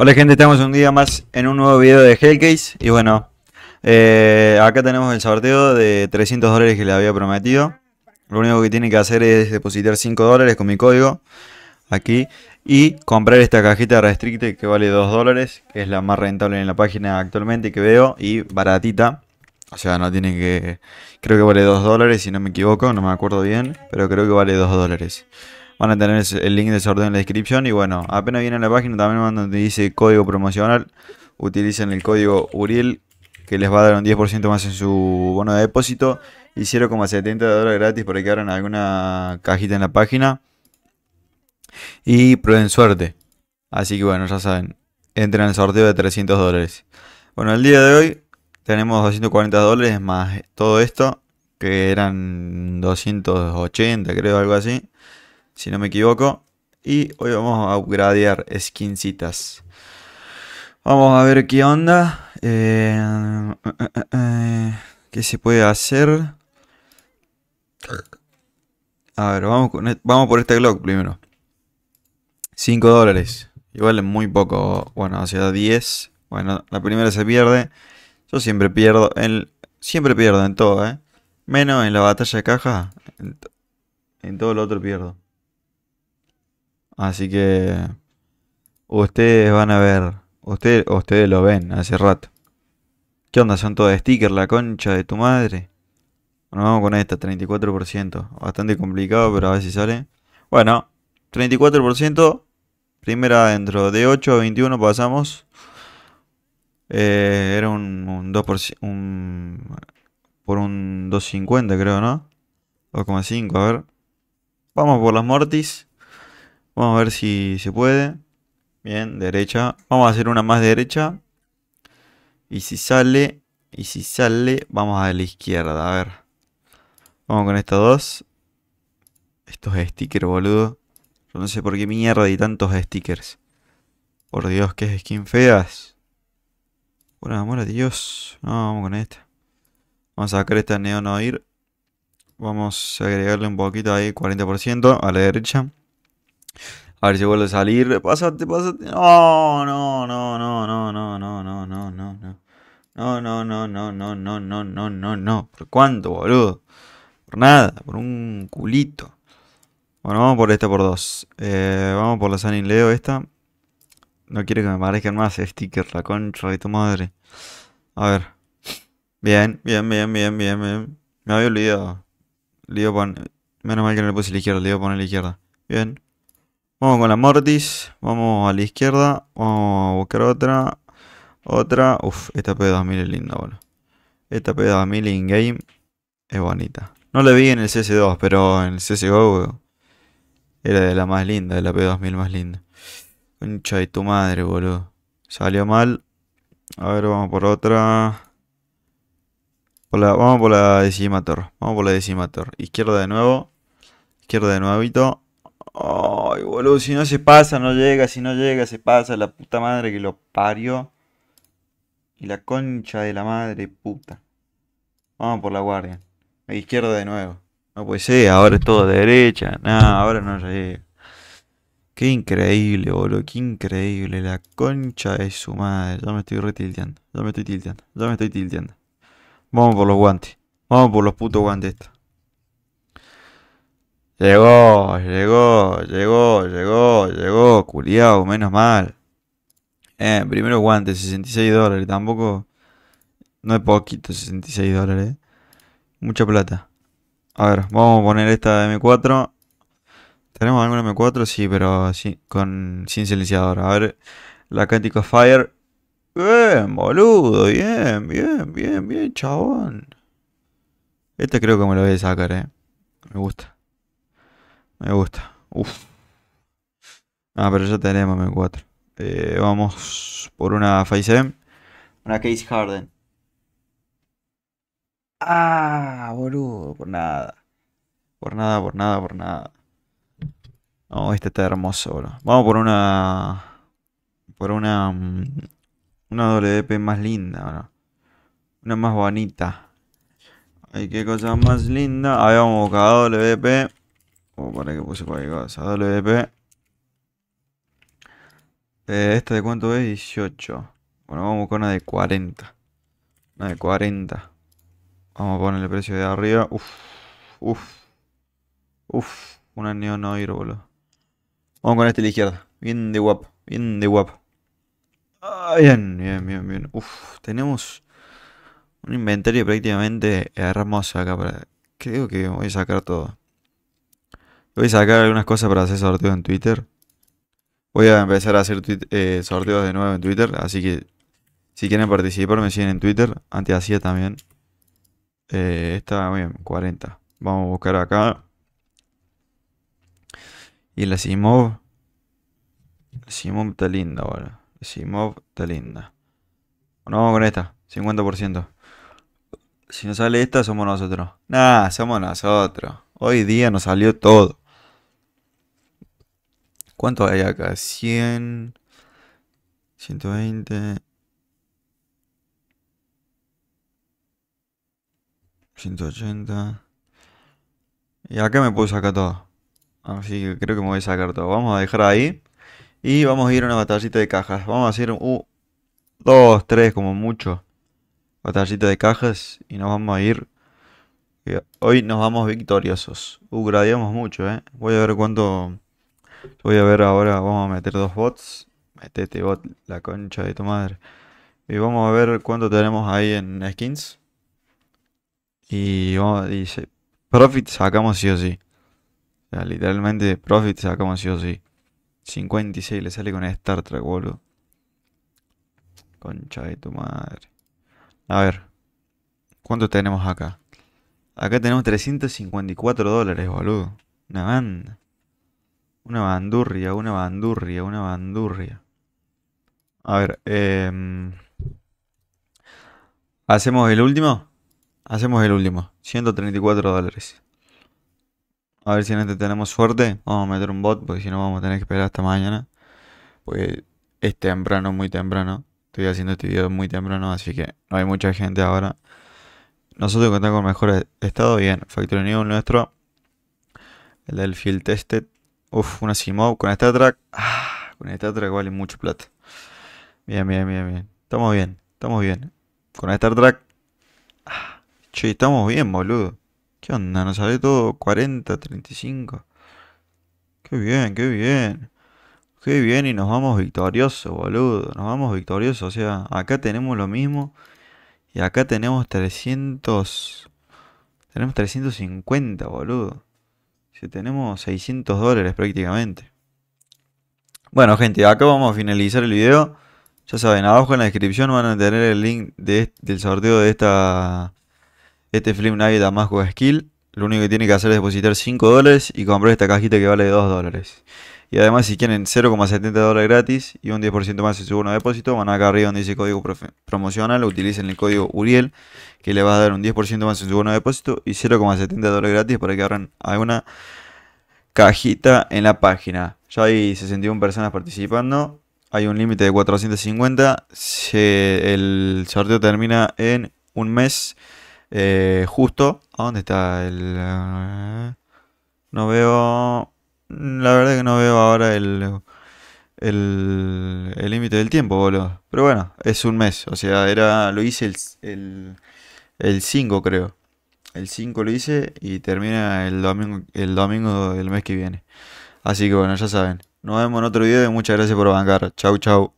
Hola gente, estamos un día más en un nuevo video de Hellcase y bueno, eh, acá tenemos el sorteo de 300 dólares que les había prometido. Lo único que tienen que hacer es depositar 5 dólares con mi código aquí y comprar esta cajita restricted que vale 2 dólares, que es la más rentable en la página actualmente que veo y baratita. O sea, no tienen que... Creo que vale 2 dólares si no me equivoco, no me acuerdo bien, pero creo que vale 2 dólares. Van a tener el link de sorteo en la descripción. Y bueno, apenas vienen a la página, también van donde dice código promocional. Utilicen el código URIEL que les va a dar un 10% más en su bono de depósito y 0,70 dólares gratis para que abran alguna cajita en la página. Y prueben suerte. Así que bueno, ya saben, entren al sorteo de 300 dólares. Bueno, el día de hoy tenemos 240 dólares más todo esto, que eran 280, creo, algo así si no me equivoco. Y hoy vamos a upgradear skincitas. Vamos a ver qué onda. Eh, eh, eh, ¿Qué se puede hacer? A ver, vamos, e, por este Glock primero. 5 dólares. Igual es muy poco. Bueno, o sea, 10. Bueno, la primera se pierde. Yo siempre pierdo. En, siempre pierdo en todo, Menos en la batalla de caja. En, en todo lo otro pierdo. Así que ustedes van a ver, ustedes, lo ven hace rato. ¿Qué onda? Son todos stickers, la concha de tu madre. Bueno, vamos con esta, 34%. Bastante complicado, pero a ver si sale. Bueno, 34%. Primera dentro de 8 a 21 pasamos. Eh, era un, 2%. Un, por un 2.50 creo, ¿no? 2.5, a ver. Vamos por las Mortis. Vamos a ver si se puede. Bien, derecha. Vamos a hacer una más derecha. Y si sale, y si sale, vamos a la izquierda. A ver. Vamos con estas dos. Estos stickers, boludo. Yo no sé por qué mierda hay tantos stickers. Por Dios, es skin feas. Por amor a Dios. No, vamos con esta. Vamos a sacar esta neonoir. Vamos a agregarle un poquito ahí, 40% a la derecha. A ver si vuelve a salir. Pásate, pásate. No, no, no, no, no, no, no, no, no, no, no. No, no, no, no, no, no, no, no, no, no. ¿Por cuánto, boludo? Por nada, por un culito. Bueno, vamos por esta por dos. vamos por la San Leo esta. No quiero que me parezcan más Sticker la contra de tu madre. A ver. Bien, bien, bien, bien, bien, bien. Me había olvidado. Le poner... Menos mal que no le puse la izquierda, le iba a poner la izquierda. Bien. Vamos con la Mortis. Vamos a la izquierda. Vamos a buscar otra. Otra. Uf, esta P2000 es linda, boludo. Esta P2000 in-game es bonita. No la vi en el CS2, pero en el CSGO boludo, era de la más linda, de la P2000 más linda. Concha de tu madre, boludo. Salió mal. A ver, vamos por otra. vamos por la Decimator. Vamos por la Decimator. Izquierda de nuevo. Izquierda de nuevito. Ay, boludo, si no se pasa, no llega, si no llega, se pasa. La puta madre que lo parió. Y la concha de la madre puta. Vamos por la guardia. A izquierda de nuevo. No puede ser, ahora es todo derecha. No, ahora no llega. Qué increíble, boludo, qué increíble. La concha de su madre. Ya me estoy retilteando, yo me estoy tilteando, yo me estoy tilteando. Vamos por los guantes. Vamos por los putos guantes estos. Llegó, llegó, llegó, llegó, llegó, culiao, menos mal. Eh, primero guante, 66 dólares, tampoco. No es poquito, 66 dólares. Eh. Mucha plata. A ver, vamos a poner esta M4. ¿Tenemos alguna M4? Sí, pero sin, con, sin silenciador. A ver, la Cántico Fire. Bien, boludo, bien, bien, bien, bien, chabón. Esta creo que me la voy a sacar, eh. Me gusta. Me gusta. Uf. Ah, pero ya tenemos M4. Eh, vamos por una Face Una Case Harden. Ah, boludo, por nada. Por nada, por nada, por nada. No, este está hermoso, boludo. Vamos por una. Por una. Mm, una WP más linda, boludo. Una más bonita. Ay, qué cosa más linda. Ahí vamos, cada WP a para que puse cualquier cosa. WP. Eh, ¿Esta de cuánto es? 18. Bueno, vamos con una de 40. Una de 40. Vamos a ponerle el precio de arriba. Uf. Uf. Uf. Una neonoir, boludo. Vamos con esta de la izquierda. Bien de guapo, Bien de guapo Ah, bien, bien, bien, bien. Uf, tenemos un inventario prácticamente hermoso acá. Creo que voy a sacar todo. Voy a sacar algunas cosas para hacer sorteos en Twitter. Voy a empezar a hacer eh, sorteos de nuevo en Twitter, así que si quieren participar me siguen en Twitter. Antes también. Eh, esta, muy bien, 40. Vamos a buscar acá. Y la Simov. Simov está linda ahora. Simov está linda. Bueno, vamos con esta. 50%. Si no sale esta, somos nosotros. Nah, somos nosotros. Hoy día nos salió todo. ¿Cuánto hay acá? 100, 120, 180. Y acá me puedo sacar todo. Así que creo que me voy a sacar todo. Vamos a dejar ahí. Y vamos a ir a una batallita de cajas. Vamos a hacer un... 2, 3 como mucho. Batallita de cajas. Y nos vamos a ir... Eh, hoy nos vamos victoriosos. Uh, mucho, eh. Voy a ver cuánto... Voy a ver ahora, vamos a meter dos bots. Metete bot, la concha de tu madre. Y vamos a ver cuánto tenemos ahí en skins. Y dice, profit sacamos sí o sí. O sea, literalmente profit sacamos sí o sí. 56 le sale con Star Trek, boludo. Concha de tu madre. A ver, ¿cuánto tenemos acá? Acá tenemos 354 dólares, boludo. Una banda. Una bandurria, una bandurria, una bandurria. A ver, em, ¿hacemos el último? Hacemos el último. 134 dólares. A ver si en este tenemos suerte. Vamos a meter un bot porque si no vamos a tener que esperar hasta mañana. Porque es temprano, muy temprano. Estoy haciendo este video muy temprano, así que no hay mucha gente ahora. Nosotros contamos con mejor estado. Bien, Factory New nuestro. El del Field Tested. Uf, una Simov con esta track. Ah, con esta track vale mucho plata. Bien, bien, bien, bien. Estamos bien, estamos bien. Con esta track. Ah, che, estamos bien, boludo. ¿Qué onda? Nos sale todo 40, 35. Qué bien, qué bien. Qué bien y nos vamos victoriosos, boludo. Nos vamos victoriosos. O sea, acá tenemos lo mismo. Y acá tenemos 300... Tenemos 350, boludo. Si tenemos 600 dólares prácticamente. Bueno, gente, acá vamos a finalizar el video. Ya saben, abajo en la descripción van a tener el link del sorteo de esta este Flip Night Damasco Skill. Lo único que tiene que hacer es depositar 5 dólares y comprar esta cajita que vale 2 dólares. Y además si quieren 0,70 dólares gratis y un 10% más en su bono de depósito, van acá arriba donde dice código promocional, utilicen el código URIEL que le va a dar un 10% más en su bono de depósito y 0,70 dólares gratis para que abran alguna cajita en la página. Ya hay 61 personas participando, hay un límite de 450, el sorteo termina en un mes eh, justo. ¿A dónde está el...? Eh? No veo... La verdad que no veo ahora el límite del tiempo, boludo. Pero bueno, es un mes. O sea, era lo hice el, el, el 5, creo. El 5 lo hice y termina el domingo, el domingo del mes que viene. Así que bueno, ya saben. Nos vemos en otro video y muchas gracias por bancar. Chau, chau.